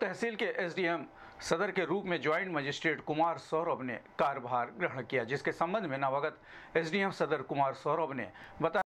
तहसील के एसडीएम सदर के रूप में ज्वाइंट मजिस्ट्रेट कुमार सौरभ ने कार्यभार ग्रहण किया जिसके संबंध में नवागत एसडीएम सदर कुमार सौरभ ने बताया